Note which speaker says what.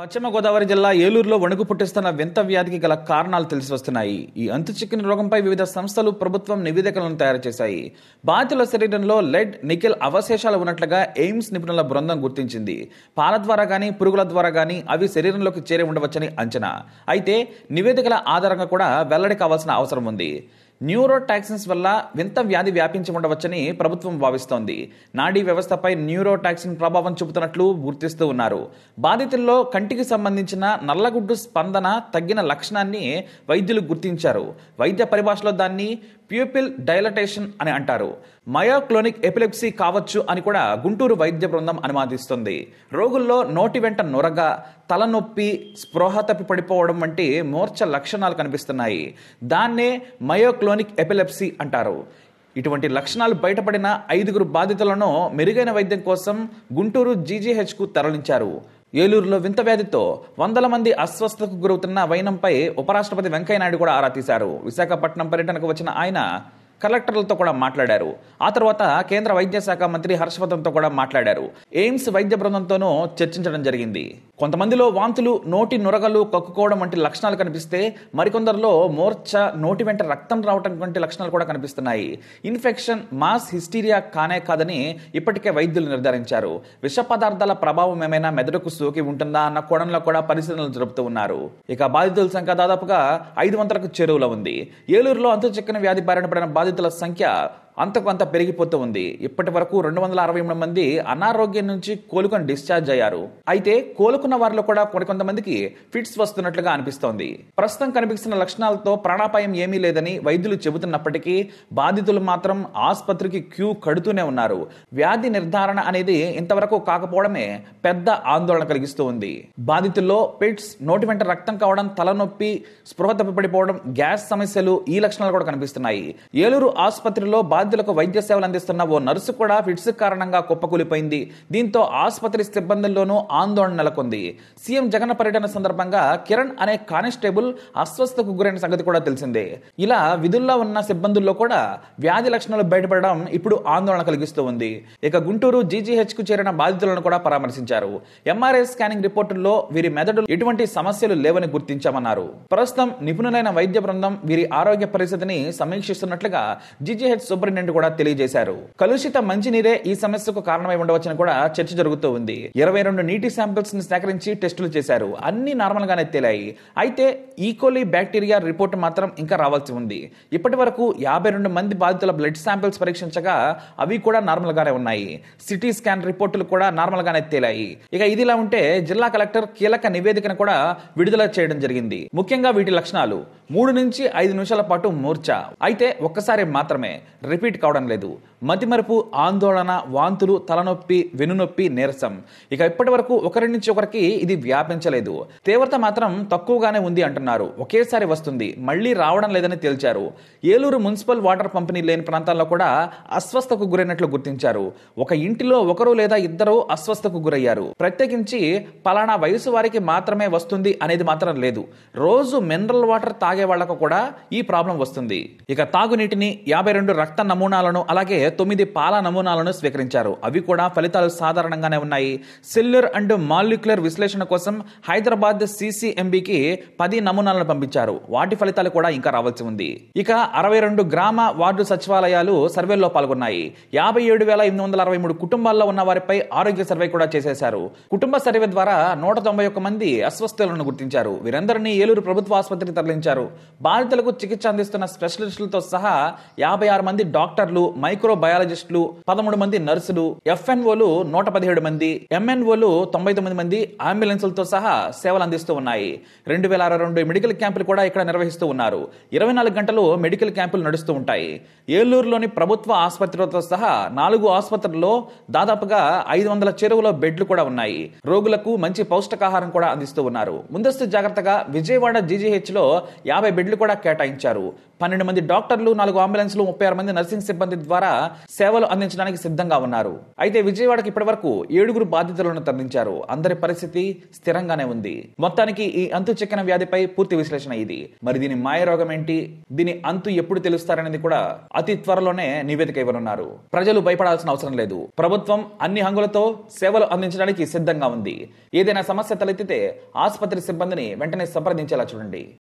Speaker 1: పశ్చిమ గోదావరి జిల్లా ఏలూరులో వణుకు పుట్టిస్తున్న వింత వ్యాధికి గల కారణాలు తెలిసి వస్తున్నాయి ఈ అంతు చిక్కిన రోగంపై వివిధ సంస్థలు ప్రభుత్వం నివేదికలను తయారు చేశాయి బాధితుల శరీరంలో లెడ్ నికెల్ అవశేషాలు ఉన్నట్లుగా ఎయిమ్స్ నిపుణుల బృందం గుర్తించింది పాల ద్వారా కానీ పురుగుల ద్వారా గానీ అవి శరీరంలోకి చేరి ఉండవచ్చని అంచనా అయితే నివేదికల ఆధారంగా కూడా వెల్లడి కావాల్సిన అవసరం ఉంది న్యూరోటాక్సిన్స్ వల్ల వింత వ్యాధి వ్యాపించి ఉండవచ్చని ప్రభుత్వం భావిస్తోంది నాడీ వ్యవస్థపై న్యూరోటాక్సిన్ ప్రభావం చూపుతున్నట్లు గుర్తిస్తూ ఉన్నారు బాధితుల్లో కంటికి సంబంధించిన నల్లగుడ్డు స్పందన తగ్గిన లక్షణాన్ని వైద్యులు గుర్తించారు వైద్య పరిభాషలో దాన్ని ప్యూపిల్ డైలటేషన్ అని అంటారు మయోక్లోనిక్ ఎపిలెప్సీ కావచ్చు అని కూడా గుంటూరు వైద్య బృందం అనుమానిస్తుంది రోగుల్లో నోటి వెంట నొరగ తలనొప్పి స్పృహ తప్పి పడిపోవడం వంటి మూర్ఛ లక్షణాలు కనిపిస్తున్నాయి దాన్నే మయోక్లోనిక్ ఎపిలెప్సీ అంటారు ఇటువంటి లక్షణాలు బయటపడిన ఐదుగురు బాధితులను మెరుగైన వైద్యం కోసం గుంటూరు జీజీహెచ్కు తరలించారు ఏలూరులో వింత వ్యాధితో వందల మంది అస్వస్థతకు గురవుతున్న వైనంపై ఉపరాష్ట్రపతి వెంకయ్యనాయుడు కూడా ఆరా తీశారు విశాఖపట్నం పర్యటనకు వచ్చిన ఆయన కలెక్టర్లతో కూడా మాట్లాడారు ఆ తర్వాత కేంద్ర వైద్య శాఖ మంత్రి హర్షవర్ధన్తో కూడా మాట్లాడారు ఎయిమ్స్ వైద్య బృందంతోనూ చర్చించడం జరిగింది కొంతమందిలో వాంతులు నోటి నురగలు కక్కుకోవడం వంటి లక్షణాలు కనిపిస్తే మరికొందరిలో మోర్చ నోటి వెంట రక్తం రావటం వంటి లక్షణాలు కూడా కనిపిస్తున్నాయి ఇన్ఫెక్షన్ మాస్ హిస్టీరియా కానే కాదని ఇప్పటికే వైద్యులు నిర్ధారించారు విష పదార్థాల ప్రభావం ఏమైనా మెదడుకు సోకి ఉంటుందా అన్న కోణంలో కూడా పరిశీలనలు జరుపుతూ ఉన్నారు ఇక బాధితుల సంఖ్య దాదాపుగా ఐదు వందలకు చేరువలో ఉంది ఏలూరులో అంతు వ్యాధి బారిన పడిన బాధితుల సంఖ్య అంతకొంత పెరిగిపోతూ ఉంది ఇప్పటి వరకు రెండు వందల అరవై మూడు మంది అనారోగ్యం నుంచి కోలుకొని డిశ్చార్జ్ అయ్యారు అయితే కోలుకున్న వారిలో కూడా కొంతమందికి ఫిట్స్ వస్తున్నట్లుగా అనిపిస్తోంది ప్రస్తుతం కనిపిస్తున్న లక్షణాలతో ప్రాణాపాయం ఏమీ లేదని వైద్యులు చెబుతున్నప్పటికీ బాధితులు మాత్రం ఆసుపత్రికి క్యూ కడుతూనే ఉన్నారు వ్యాధి నిర్ధారణ అనేది ఇంతవరకు కాకపోవడమే పెద్ద ఆందోళన కలిగిస్తూ ఉంది బాధితుల్లో పిట్స్ నోటి వెంట రక్తం కావడం తలనొప్పి స్పృహ తప్పిపడిపోవడం గ్యాస్ సమస్యలు ఈ లక్షణాలు కూడా కనిపిస్తున్నాయి ఏలూరు ఆసుపత్రిలో బాధ బాధితులకు వైద్య సేవలు అందిస్తున్న ఓ నర్సు కూడా ఫిట్స్ కారణంగా కుప్పకూలిపోయింది దీంతో ఆసుపత్రి సిబ్బందుల్లోనూ ఆందోళన నెలకొంది సీఎం జగన్ పర్యటన సందర్భంగా కిరణ్ అనే కానిస్టేబుల్ అస్వస్థకు గురైన సంగతి కూడా తెలిసిందే ఇలా విధుల్లో ఉన్న సిబ్బందుల్లో కూడా వ్యాధి లక్షణాలు బయటపడడం ఇప్పుడు ఆందోళన కలిగిస్తూ ఉంది ఇక గుంటూరు కు చేరిన బాధితులను కూడా పరామర్శించారు ఎంఆర్ఐ స్కానింగ్ రిపోర్టుల్లో వీరి మెదడు ఎటువంటి సమస్యలు లేవని గుర్తించామన్నారు ప్రస్తుతం నిపుణులైన వైద్య బృందం వీరి ఆరోగ్య పరిస్థితిని సమీక్షిస్తున్నట్లుగా జీజీహెచ్ సూపరింటెండెంట్ సూపరింటెండెంట్ కూడా తెలియజేశారు కలుషిత మంచినీరే ఈ సమస్యకు కారణమై ఉండవచ్చని కూడా చర్చ జరుగుతూ ఉంది ఇరవై రెండు నీటి శాంపిల్స్ ని సేకరించి టెస్టులు చేశారు అన్ని నార్మల్ గానే తేలాయి అయితే ఈకోలీ బ్యాక్టీరియా రిపోర్ట్ మాత్రం ఇంకా రావాల్సి ఉంది ఇప్పటి వరకు యాభై రెండు మంది బాధితుల బ్లడ్ శాంపిల్స్ పరీక్షించగా అవి కూడా నార్మల్ గానే ఉన్నాయి సిటీ స్కాన్ రిపోర్టులు కూడా నార్మల్ గానే తేలాయి ఇక ఇదిలా ఉంటే జిల్లా కలెక్టర్ కీలక నివేదికను కూడా విడుదల చేయడం జరిగింది ముఖ్యంగా వీటి లక్షణాలు మూడు నుంచి ఐదు నిమిషాల పాటు మూర్ఛ అయితే ఒక్కసారి మాత్రమే రిపీట్ కావడం లేదు మతిమరుపు ఆందోళన వాంతులు తలనొప్పి వెనునొప్పి నీరసం ఇక ఇప్పటి వరకు ఒకరి నుంచి ఒకరికి ఇది వ్యాపించలేదు తీవ్రత మాత్రం తక్కువగానే ఉంది అంటున్నారు ఒకేసారి వస్తుంది మళ్లీ రావడం లేదని తేల్చారు ఏలూరు మున్సిపల్ వాటర్ పంపిణీ లేని ప్రాంతాల్లో కూడా అస్వస్థకు గురైనట్లు గుర్తించారు ఒక ఇంటిలో ఒకరు లేదా ఇద్దరు అస్వస్థకు గురయ్యారు ప్రత్యేకించి పలానా వయసు వారికి మాత్రమే వస్తుంది అనేది మాత్రం లేదు రోజు మినరల్ వాటర్ తాగి తాగే వాళ్లకు కూడా ఈ ప్రాబ్లం వస్తుంది ఇక తాగునీటిని యాభై రెండు రక్త నమూనాలను అలాగే తొమ్మిది పాల నమూనాలను స్వీకరించారు అవి కూడా ఫలితాలు సాధారణంగానే ఉన్నాయి సెల్యులర్ అండ్ మాలిక్యులర్ విశ్లేషణ కోసం హైదరాబాద్ సిసిఎంబికి పది నమూనాలను పంపించారు వాటి ఫలితాలు కూడా ఇంకా రావాల్సి ఉంది ఇక అరవై రెండు గ్రామ వార్డు సచివాలయాలు సర్వేలో పాల్గొన్నాయి యాభై ఏడు వేల ఎనిమిది వందల అరవై మూడు కుటుంబాల్లో ఉన్న వారిపై ఆరోగ్య సర్వే కూడా చేసేశారు కుటుంబ సర్వే ద్వారా నూట తొంభై ఒక్క మంది అస్వస్థులను గుర్తించారు వీరందరినీ ఏలూరు ప్రభుత్వ ఆసుపత్రికి తరలించారు బాధితులకు చికిత్స అందిస్తున్న స్పెషలిస్టులతో సహా యాభై ఆరు మంది డాక్టర్లు మైక్రోబయాలజిస్టులు పదమూడు మంది నర్సులు ఎఫ్ఎన్ఓలు నూట పదిహేడు మంది ఎంఎన్ఓలు తొంభై తొమ్మిది మంది అంబులెన్సులతో సహా సేవలు అందిస్తూ ఉన్నాయి రెండు వేల అరవై రెండు మెడికల్ క్యాంపులు కూడా ఇక్కడ నిర్వహిస్తూ ఉన్నారు ఇరవై నాలుగు గంటలు మెడికల్ క్యాంపులు నడుస్తూ ఉంటాయి ఏలూరులోని ప్రభుత్వ ఆసుపత్రులతో సహా నాలుగు ఆసుపత్రుల్లో దాదాపుగా ఐదు వందల చెరువులో బెడ్లు కూడా ఉన్నాయి రోగులకు మంచి పౌష్టికాహారం కూడా అందిస్తూ ఉన్నారు ముందస్తు జాగ్రత్తగా విజయవాడ జీజీహెచ్ లో యాభై బెడ్లు కూడా కేటాయించారు పన్నెండు మంది డాక్టర్లు నాలుగు అంబులెన్స్లు ముప్పై ఆరు మంది నర్సింగ్ సిబ్బంది ద్వారా సేవలు అందించడానికి సిద్ధంగా ఉన్నారు అయితే విజయవాడకి ఇప్పటివరకు ఏడుగురు బాధితులను తరలించారు అందరి పరిస్థితి స్థిరంగానే ఉంది మొత్తానికి ఈ అంతు చెక్కిన వ్యాధిపై పూర్తి విశ్లేషణ ఇది మరి దీని మాయరోగం ఏంటి దీని అంతు ఎప్పుడు తెలుస్తారనేది కూడా అతి త్వరలోనే నివేదిక ఇవ్వనున్నారు ప్రజలు భయపడాల్సిన అవసరం లేదు ప్రభుత్వం అన్ని హంగులతో సేవలు అందించడానికి సిద్ధంగా ఉంది ఏదైనా సమస్య తలెత్తితే ఆసుపత్రి సిబ్బందిని వెంటనే సంప్రదించేలా చూడండి